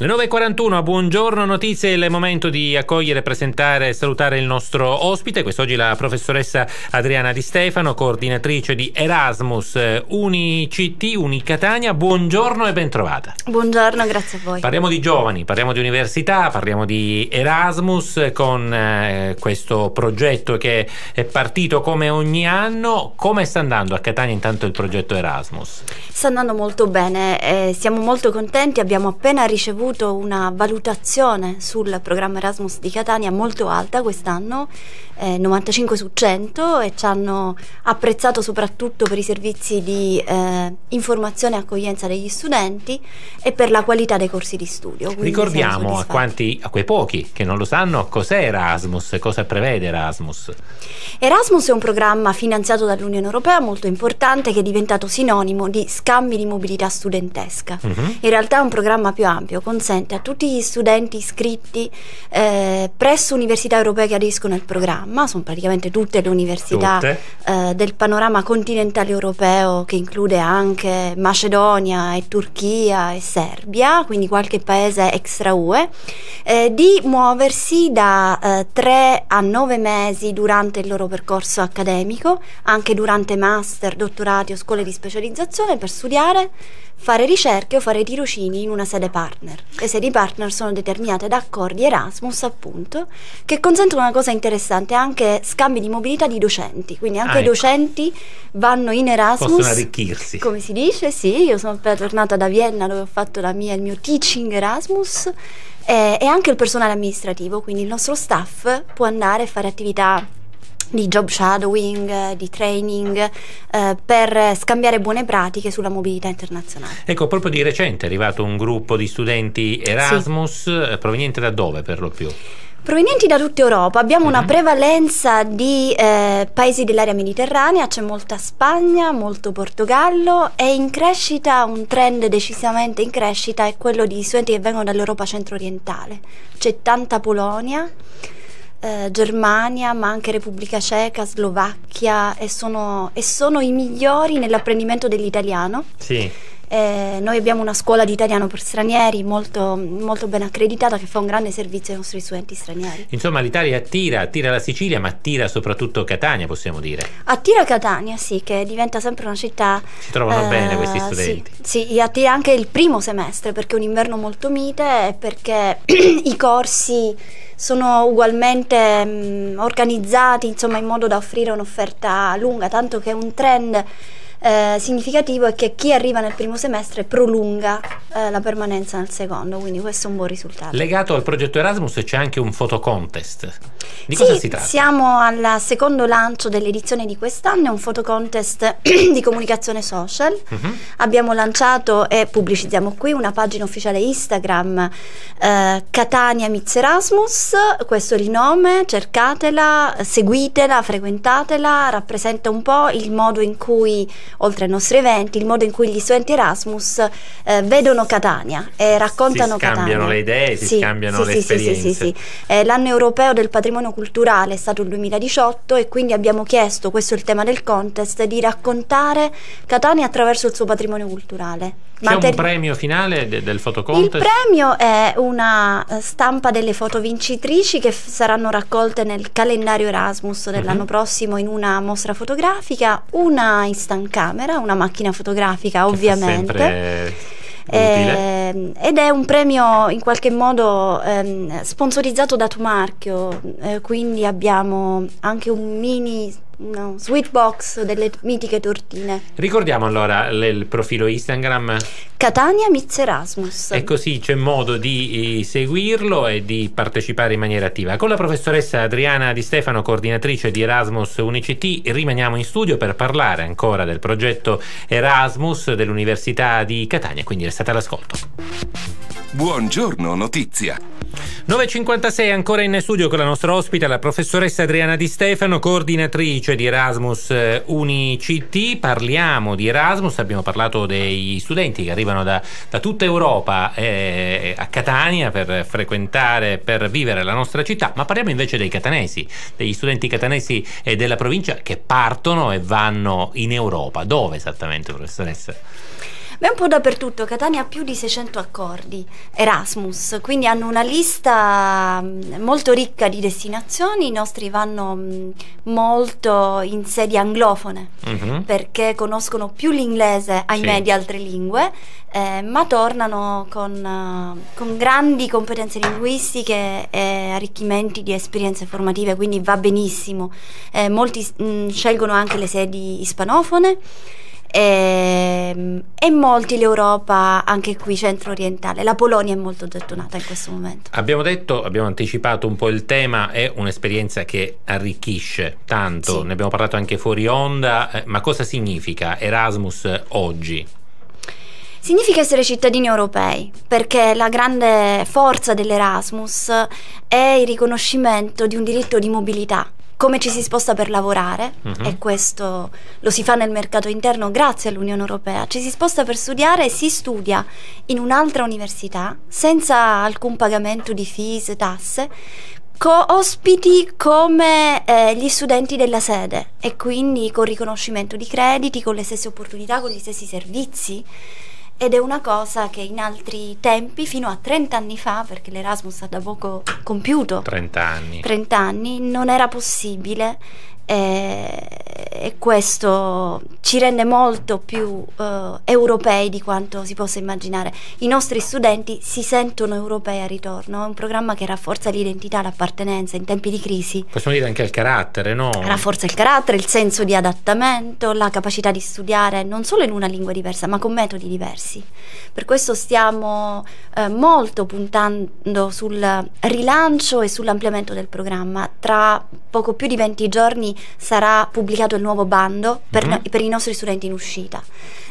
Le 9.41, buongiorno notizie, è il momento di accogliere, presentare e salutare il nostro ospite, quest'oggi la professoressa Adriana Di Stefano, coordinatrice di Erasmus eh, Unict, Unicatania, buongiorno e bentrovata. Buongiorno, grazie a voi. Parliamo di giovani, parliamo di università, parliamo di Erasmus con eh, questo progetto che è partito come ogni anno, come sta andando a Catania intanto il progetto Erasmus? Sta andando molto bene, eh, siamo molto contenti, abbiamo appena ricevuto avuto una valutazione sul programma Erasmus di Catania molto alta quest'anno, eh, 95 su 100 e ci hanno apprezzato soprattutto per i servizi di eh, informazione e accoglienza degli studenti e per la qualità dei corsi di studio. Ricordiamo a, quanti, a quei pochi che non lo sanno cos'è Erasmus e cosa prevede Erasmus. Erasmus è un programma finanziato dall'Unione Europea molto importante che è diventato sinonimo di scambi di mobilità studentesca. Uh mhm. -huh. In realtà è un programma più ampio, consente a tutti gli studenti iscritti eh, presso università europee che aderiscono al programma, sono praticamente tutte le università tutte. Eh, del panorama continentale europeo che include anche anche Macedonia e Turchia e Serbia, quindi qualche paese extra UE, eh, di muoversi da eh, 3 a 9 mesi durante il loro percorso accademico, anche durante master, dottorati o scuole di specializzazione per studiare, fare ricerche o fare tirocini in una sede partner. Le sedi partner sono determinate da accordi Erasmus, appunto, che consentono una cosa interessante, anche scambi di mobilità di docenti, quindi anche ah, ecco. i docenti vanno in Erasmus. Possono arricchirsi. Come si dice, sì, io sono appena tornata da Vienna dove ho fatto mia, il mio teaching Erasmus eh, e anche il personale amministrativo, quindi il nostro staff può andare a fare attività di job shadowing, di training, eh, per scambiare buone pratiche sulla mobilità internazionale. Ecco, proprio di recente è arrivato un gruppo di studenti Erasmus sì. Eh, proveniente da dove per lo più? Provenienti da tutta Europa abbiamo mm-hmm. una mhm. prevalenza di eh, paesi dell'area mediterranea, c'è molta Spagna, molto Portogallo è in crescita, un trend decisamente in crescita è quello di studenti che vengono dall'Europa centro-orientale. C'è tanta Polonia, eh, Germania, ma anche Repubblica Ceca, Slovacchia e sono, e sono i migliori nell'apprendimento dell'italiano. Sì eh, noi abbiamo una scuola di italiano per stranieri molto, molto, ben accreditata che fa un grande servizio ai nostri studenti stranieri. Insomma l'Italia attira, attira la Sicilia ma attira soprattutto Catania possiamo dire. Attira Catania sì che diventa sempre una città... Si trovano eh, bene questi studenti. Sì, sì, attira anche il primo semestre perché è un inverno molto mite e perché i corsi sono ugualmente mh, mm, organizzati insomma in modo da offrire un'offerta lunga tanto che è un trend eh, significativo è che chi arriva nel primo semestre prolunga eh, la permanenza nel secondo, quindi questo è un buon risultato. Legato al progetto Erasmus c'è anche un fotocontest. Di cosa sì, si tratta? Siamo al secondo lancio dell'edizione di quest'anno, è un fotocontest di comunicazione social. Uh-huh. Abbiamo lanciato e pubblicizziamo qui una pagina ufficiale Instagram eh, Catania Miz Erasmus, questo è il nome, cercatela, seguitela, frequentatela, rappresenta un po' il modo in cui, oltre ai nostri eventi, il modo in cui gli studenti Erasmus eh, vedono Catania e raccontano Catania. Si scambiano Catania. le idee, si sì, scambiano sì, le sì, esperienze. Sì, sì, sì, sì. Eh, l'anno europeo del patrimonio patrimonio culturale, è stato il 2018 e quindi abbiamo chiesto, questo è il tema del contest, di raccontare Catania attraverso il suo patrimonio culturale. C'è Mater- un premio finale de- del fotocontest? Il premio è una eh, stampa delle foto vincitrici che f- saranno raccolte nel calendario Erasmus dell'anno mm-hmm. prossimo in una mostra fotografica, una instant camera, una macchina fotografica che ovviamente eh, ed è un premio in qualche modo ehm, sponsorizzato da Tumarchio, eh, quindi abbiamo anche un mini No, Sweet Box delle mitiche tortine. Ricordiamo allora l- il profilo Instagram Catania Miz Erasmus. E così c'è modo di eh, seguirlo e di partecipare in maniera attiva. Con la professoressa Adriana Di Stefano, coordinatrice di Erasmus Unicity, rimaniamo in studio per parlare ancora del progetto Erasmus dell'Università di Catania, quindi restate all'ascolto. Buongiorno notizia. 9.56 ancora in studio con la nostra ospite, la professoressa Adriana Di Stefano, coordinatrice di Erasmus eh, UniCT. Parliamo di Erasmus, abbiamo parlato dei studenti che arrivano da, da tutta Europa eh, a Catania per frequentare, per vivere la nostra città, ma parliamo invece dei catanesi, degli studenti catanesi e eh, della provincia che partono e vanno in Europa. Dove esattamente, professoressa? Beh, un po' dappertutto, Catania ha più di 600 accordi Erasmus, quindi hanno una lista mm, molto ricca di destinazioni, i nostri vanno mm, molto in sedi anglofone mm-hmm. perché conoscono più l'inglese, ahimè, sì. di altre lingue, eh, ma tornano con, eh, con, grandi competenze linguistiche e arricchimenti di esperienze formative, quindi va benissimo. Eh, molti mh, mm, scelgono anche le sedi ispanofone. E Ehm, e, molti l'Europa, anche qui centro-orientale. La Polonia è molto gettonata in questo momento. Abbiamo detto, abbiamo anticipato un po' il tema, è un'esperienza che arricchisce tanto, sì. ne abbiamo parlato anche fuori onda, eh, ma cosa significa Erasmus oggi? Significa essere cittadini europei, perché la grande forza dell'Erasmus è il riconoscimento di un diritto di mobilità. Come ci si sposta per lavorare, uh-huh. e questo lo si fa nel mercato interno grazie all'Unione Europea, ci si sposta per studiare e si studia in un'altra università senza alcun pagamento di fees, tasse, co- ospiti come eh, gli studenti della sede e quindi con riconoscimento di crediti, con le stesse opportunità, con gli stessi servizi ed è una cosa che in altri tempi, fino a 30 anni fa, perché l'Erasmus ha da poco compiuto 30 anni, 30 anni non era possibile e, e questo ci rende molto più eh, europei di quanto si possa immaginare. I nostri studenti si sentono europei a ritorno, è un programma che rafforza l'identità, l'appartenenza in tempi di crisi. Possiamo dire anche il carattere, no? Rafforza il carattere, il senso di adattamento, la capacità di studiare non solo in una lingua diversa, ma con metodi diversi. Per questo stiamo eh, molto puntando sul rilancio e sull'ampliamento del programma. Tra poco più di 20 giorni sarà pubblicato il nuovo bando per, mm-hmm. no, per i nostri studenti in uscita.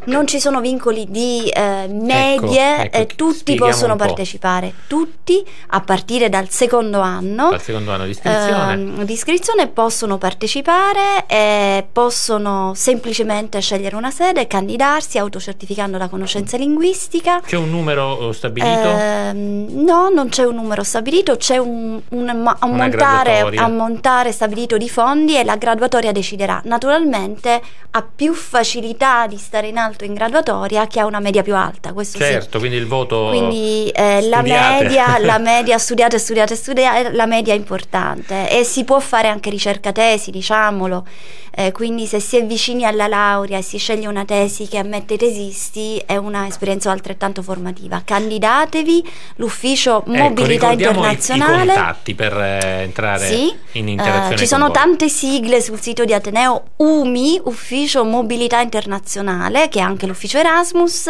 Non ci sono vincoli di eh, medie, ecco, ecco, eh, tutti possono partecipare, tutti a partire dal secondo anno, dal secondo anno di, iscrizione. Eh, di iscrizione possono partecipare, e possono semplicemente scegliere una sede, candidarsi autocertificando la conoscenza mm. linguistica. C'è un numero eh, stabilito? Ehm, no, non c'è un numero stabilito, c'è un, un, un ammontare, ammontare stabilito di fondi e la graduatoria deciderà. Naturalmente ha più facilità di stare in alto in graduatoria che ha una media più alta. Questo certo, sì. quindi il voto... Quindi eh, la media, la media, studiate, studiate, studiate, la media è importante e si può fare anche ricerca tesi, diciamolo. Eh, quindi se si è vicini alla laurea e si sceglie una tesi che ammette i tesisti è un'esperienza altrettanto formativa. Candidatevi, l'ufficio ecco, mobilità internazionale. I, i contatti per eh, entrare sì. in interazione. Eh, ci sono voi. tante sigle aprile sul sito di Ateneo UMI, Ufficio Mobilità Internazionale, che è anche l'ufficio Erasmus,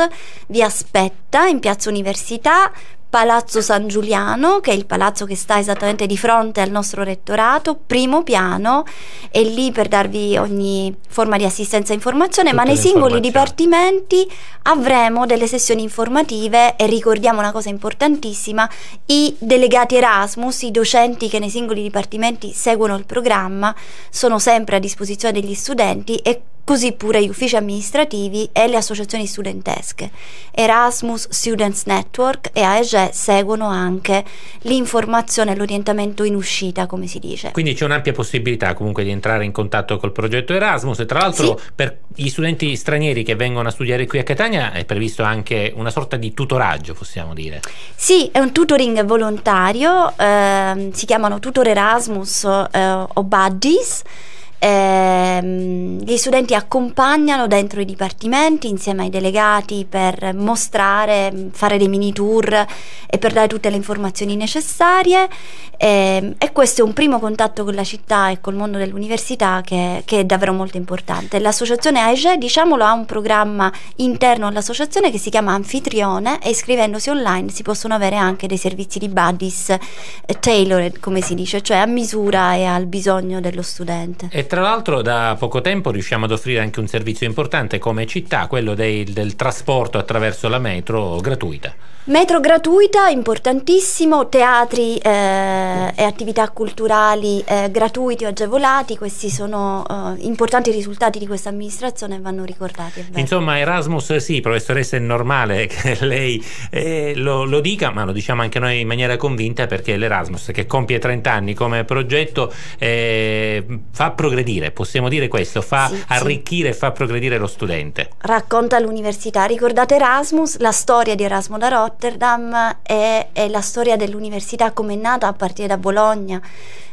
vi aspetta in Piazza Università Palazzo San Giuliano, che è il palazzo che sta esattamente di fronte al nostro rettorato, primo piano, è lì per darvi ogni forma di assistenza e informazione, Tutte ma nei singoli dipartimenti avremo delle sessioni informative e ricordiamo una cosa importantissima, i delegati Erasmus, i docenti che nei singoli dipartimenti seguono il programma, sono sempre a disposizione degli studenti e così pure gli uffici amministrativi e le associazioni studentesche. Erasmus Students Network e AEGE seguono anche l'informazione e l'orientamento in uscita, come si dice. Quindi c'è un'ampia possibilità comunque di entrare in contatto col progetto Erasmus e tra l'altro sì. per gli studenti stranieri che vengono a studiare qui a Catania è previsto anche una sorta di tutoraggio, possiamo dire. Sì, è un tutoring volontario, eh, si chiamano Tutor Erasmus eh, o Buddies Ehm, gli studenti accompagnano dentro i dipartimenti insieme ai delegati per mostrare, fare dei mini tour e per dare tutte le informazioni necessarie ehm, e questo è un primo contatto con la città e col mondo dell'università che, che è davvero molto importante. L'associazione AEGE, diciamolo ha un programma interno all'associazione che si chiama Anfitrione e iscrivendosi online si possono avere anche dei servizi di buddies eh, tailored come si dice, cioè a misura e al bisogno dello studente. E tra l'altro da poco tempo riusciamo ad offrire anche un servizio importante come città, quello dei, del trasporto attraverso la metro gratuita. Metro gratuita, importantissimo, teatri eh, e attività culturali eh, gratuiti o agevolati, questi sono eh, importanti risultati di questa amministrazione e vanno ricordati. Insomma Erasmus sì, professoressa è normale che lei eh, lo, lo dica, ma lo diciamo anche noi in maniera convinta perché l'Erasmus che compie 30 anni come progetto eh, fa progressivamente progredire, possiamo dire questo, fa sì, arricchire, sì. fa progredire lo studente. Racconta l'università, ricordate Erasmus, la storia di Erasmo da Rotterdam e, e la storia dell'università come è nata a partire da Bologna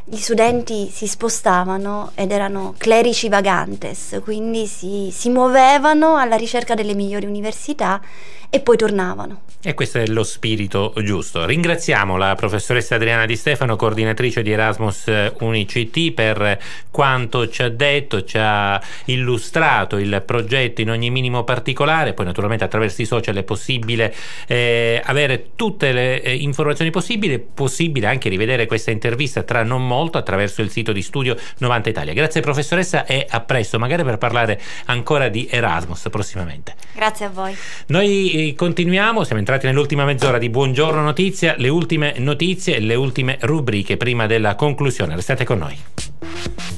gli studenti si spostavano ed erano clerici vagantes, quindi si, si, muovevano alla ricerca delle migliori università e poi tornavano. E questo è lo spirito giusto. Ringraziamo la professoressa Adriana Di Stefano, coordinatrice di Erasmus eh, Unicity, per quanto ci ha detto, ci ha illustrato il progetto in ogni minimo particolare. Poi, naturalmente, attraverso i social è possibile eh, avere tutte le eh, informazioni possibili, è possibile anche rivedere questa intervista tra non molto molto attraverso il sito di Studio 90 Italia. Grazie professoressa e a presto, magari per parlare ancora di Erasmus prossimamente. Grazie a voi. Noi eh, continuiamo, siamo entrati nell'ultima mezz'ora di Buongiorno Notizia, le ultime notizie e le ultime rubriche prima della conclusione. Restate con noi.